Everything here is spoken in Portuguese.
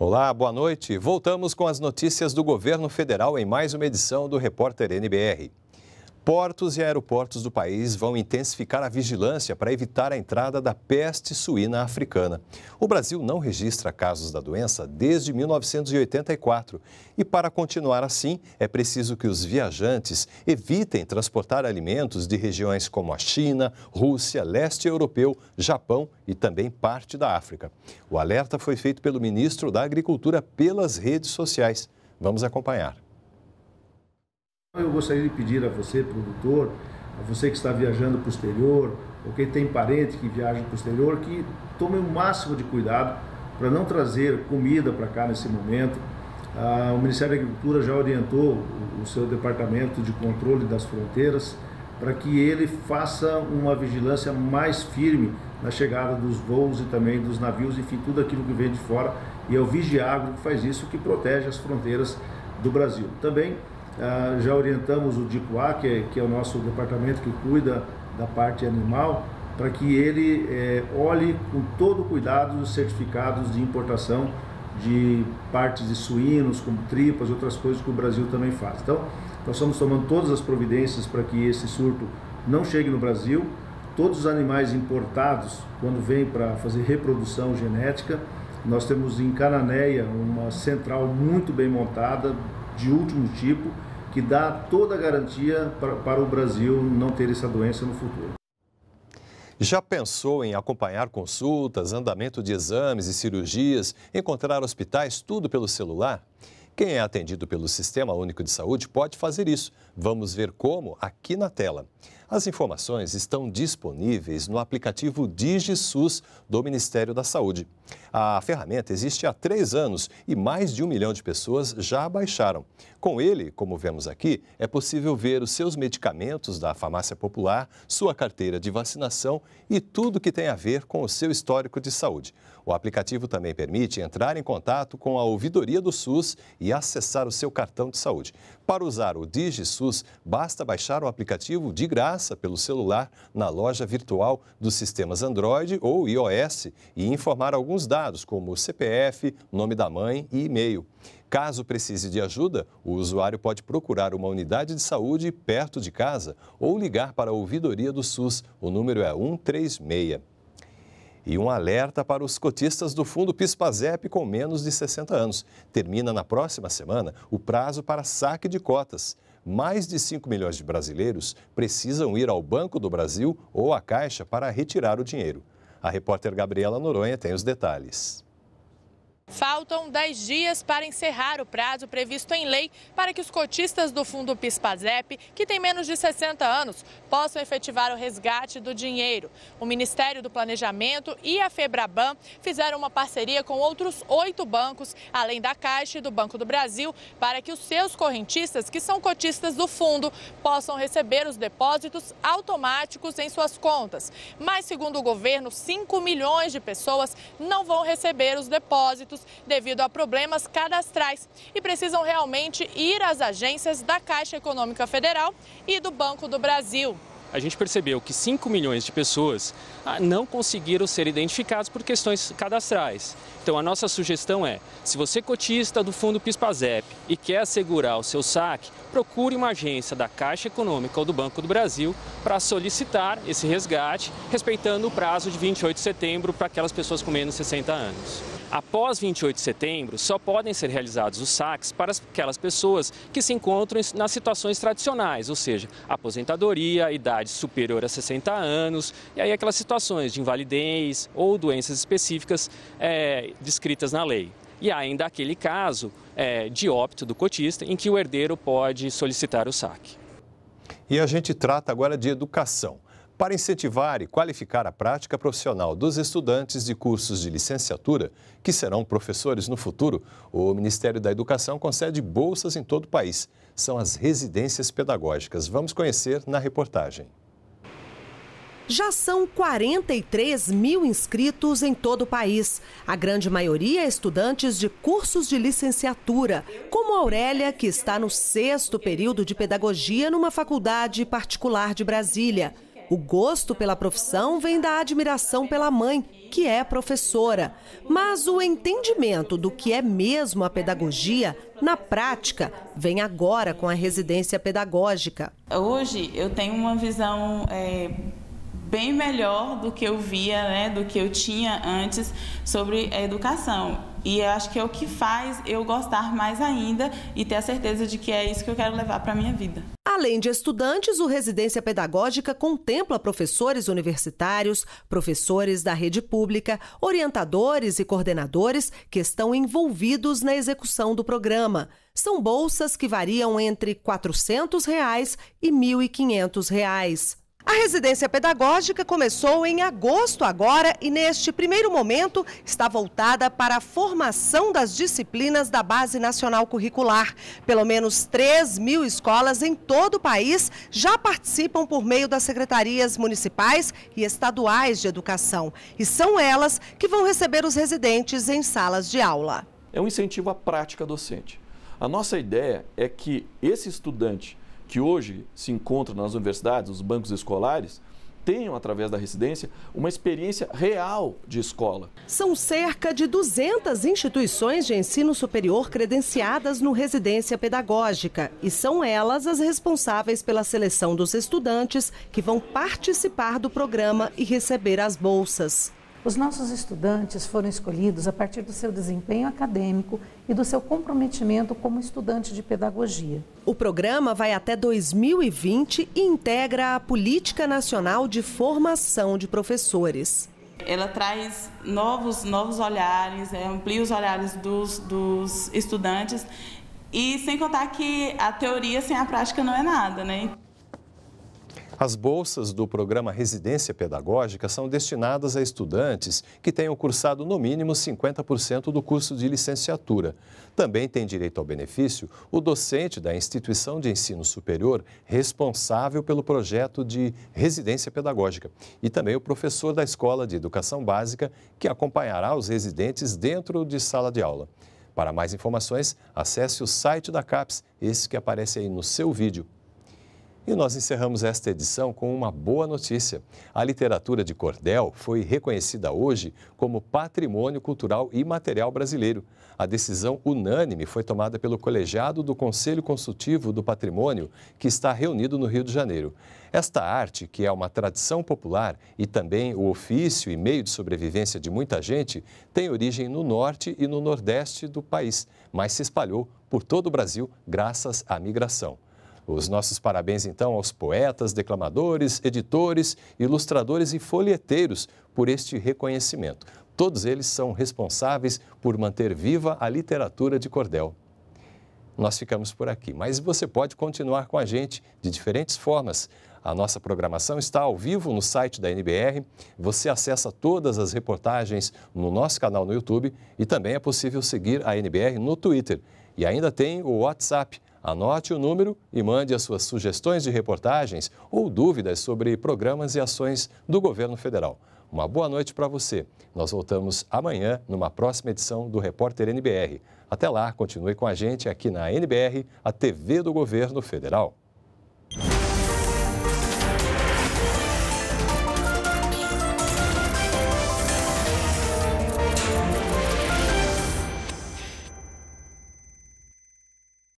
Olá, boa noite. Voltamos com as notícias do governo federal em mais uma edição do Repórter NBR. Portos e aeroportos do país vão intensificar a vigilância para evitar a entrada da peste suína africana. O Brasil não registra casos da doença desde 1984 e, para continuar assim, é preciso que os viajantes evitem transportar alimentos de regiões como a China, Rússia, leste europeu, Japão e também parte da África. O alerta foi feito pelo ministro da Agricultura pelas redes sociais. Vamos acompanhar. Então, eu gostaria de pedir a você, produtor, a você que está viajando para o exterior, ou quem tem parente que viaja para o exterior, que tome o máximo de cuidado para não trazer comida para cá nesse momento. Ah, o Ministério da Agricultura já orientou o seu departamento de controle das fronteiras para que ele faça uma vigilância mais firme na chegada dos voos e também dos navios, enfim, tudo aquilo que vem de fora. E é o Vigiagro que faz isso, que protege as fronteiras do Brasil. Também ah, já orientamos o DICUA, que é, que é o nosso departamento que cuida da parte animal, para que ele é, olhe com todo cuidado os certificados de importação de partes de suínos, como tripas, outras coisas que o Brasil também faz. Então, nós estamos tomando todas as providências para que esse surto não chegue no Brasil. Todos os animais importados, quando vêm para fazer reprodução genética, nós temos em Cananéia uma central muito bem montada, de último tipo, que dá toda a garantia para, para o Brasil não ter essa doença no futuro. Já pensou em acompanhar consultas, andamento de exames e cirurgias, encontrar hospitais, tudo pelo celular? Quem é atendido pelo Sistema Único de Saúde pode fazer isso. Vamos ver como aqui na tela. As informações estão disponíveis no aplicativo DigiSUS do Ministério da Saúde. A ferramenta existe há três anos e mais de um milhão de pessoas já a baixaram. Com ele, como vemos aqui, é possível ver os seus medicamentos da farmácia popular, sua carteira de vacinação e tudo que tem a ver com o seu histórico de saúde. O aplicativo também permite entrar em contato com a ouvidoria do SUS e acessar o seu cartão de saúde. Para usar o DigiSUS, basta baixar o aplicativo de graça passa pelo celular na loja virtual dos sistemas Android ou iOS e informar alguns dados, como CPF, nome da mãe e e-mail. Caso precise de ajuda, o usuário pode procurar uma unidade de saúde perto de casa ou ligar para a ouvidoria do SUS. O número é 136. E um alerta para os cotistas do fundo Pispazep com menos de 60 anos. Termina na próxima semana o prazo para saque de cotas mais de 5 milhões de brasileiros precisam ir ao Banco do Brasil ou à Caixa para retirar o dinheiro. A repórter Gabriela Noronha tem os detalhes. Faltam 10 dias para encerrar o prazo previsto em lei para que os cotistas do fundo Pispazep, que têm menos de 60 anos, possam efetivar o resgate do dinheiro. O Ministério do Planejamento e a Febraban fizeram uma parceria com outros oito bancos, além da Caixa e do Banco do Brasil, para que os seus correntistas, que são cotistas do fundo, possam receber os depósitos automáticos em suas contas. Mas, segundo o governo, 5 milhões de pessoas não vão receber os depósitos devido a problemas cadastrais e precisam realmente ir às agências da Caixa Econômica Federal e do Banco do Brasil a gente percebeu que 5 milhões de pessoas ah, não conseguiram ser identificadas por questões cadastrais. Então, a nossa sugestão é: se você cotista do fundo PISPAZEP e quer assegurar o seu saque, procure uma agência da Caixa Econômica ou do Banco do Brasil para solicitar esse resgate, respeitando o prazo de 28 de setembro para aquelas pessoas com menos de 60 anos. Após 28 de setembro, só podem ser realizados os saques para aquelas pessoas que se encontram nas situações tradicionais, ou seja, aposentadoria, idade superior a 60 anos, e aí aquelas situações de invalidez ou doenças específicas é, descritas na lei. E ainda aquele caso é, de óbito do cotista em que o herdeiro pode solicitar o saque. E a gente trata agora de educação. Para incentivar e qualificar a prática profissional dos estudantes de cursos de licenciatura, que serão professores no futuro, o Ministério da Educação concede bolsas em todo o país. São as residências pedagógicas. Vamos conhecer na reportagem. Já são 43 mil inscritos em todo o país. A grande maioria é estudantes de cursos de licenciatura, como Aurélia, que está no sexto período de pedagogia numa faculdade particular de Brasília. O gosto pela profissão vem da admiração pela mãe, que é professora. Mas o entendimento do que é mesmo a pedagogia, na prática, vem agora com a residência pedagógica. Hoje eu tenho uma visão. É bem melhor do que eu via, né, do que eu tinha antes sobre a educação. E eu acho que é o que faz eu gostar mais ainda e ter a certeza de que é isso que eu quero levar para a minha vida. Além de estudantes, o Residência Pedagógica contempla professores universitários, professores da rede pública, orientadores e coordenadores que estão envolvidos na execução do programa. São bolsas que variam entre R$ 400 reais e R$ 1.500. A residência pedagógica começou em agosto agora e neste primeiro momento está voltada para a formação das disciplinas da Base Nacional Curricular. Pelo menos 3 mil escolas em todo o país já participam por meio das secretarias municipais e estaduais de educação. E são elas que vão receber os residentes em salas de aula. É um incentivo à prática docente. A nossa ideia é que esse estudante que hoje se encontram nas universidades, nos bancos escolares, tenham, através da residência, uma experiência real de escola. São cerca de 200 instituições de ensino superior credenciadas no Residência Pedagógica e são elas as responsáveis pela seleção dos estudantes que vão participar do programa e receber as bolsas. Os nossos estudantes foram escolhidos a partir do seu desempenho acadêmico e do seu comprometimento como estudante de pedagogia. O programa vai até 2020 e integra a Política Nacional de Formação de Professores. Ela traz novos, novos olhares, né, amplia os olhares dos, dos estudantes e sem contar que a teoria sem a prática não é nada, né? As bolsas do programa Residência Pedagógica são destinadas a estudantes que tenham cursado no mínimo 50% do curso de licenciatura. Também tem direito ao benefício o docente da instituição de ensino superior responsável pelo projeto de residência pedagógica e também o professor da escola de educação básica que acompanhará os residentes dentro de sala de aula. Para mais informações, acesse o site da CAPES, esse que aparece aí no seu vídeo. E nós encerramos esta edição com uma boa notícia. A literatura de cordel foi reconhecida hoje como Patrimônio Cultural e Material Brasileiro. A decisão unânime foi tomada pelo colegiado do Conselho Consultivo do Patrimônio, que está reunido no Rio de Janeiro. Esta arte, que é uma tradição popular e também o ofício e meio de sobrevivência de muita gente, tem origem no norte e no nordeste do país, mas se espalhou por todo o Brasil graças à migração. Os nossos parabéns, então, aos poetas, declamadores, editores, ilustradores e folheteiros por este reconhecimento. Todos eles são responsáveis por manter viva a literatura de cordel. Nós ficamos por aqui, mas você pode continuar com a gente de diferentes formas. A nossa programação está ao vivo no site da NBR. Você acessa todas as reportagens no nosso canal no YouTube e também é possível seguir a NBR no Twitter. E ainda tem o WhatsApp Anote o número e mande as suas sugestões de reportagens ou dúvidas sobre programas e ações do governo federal. Uma boa noite para você. Nós voltamos amanhã numa próxima edição do Repórter NBR. Até lá, continue com a gente aqui na NBR, a TV do Governo Federal.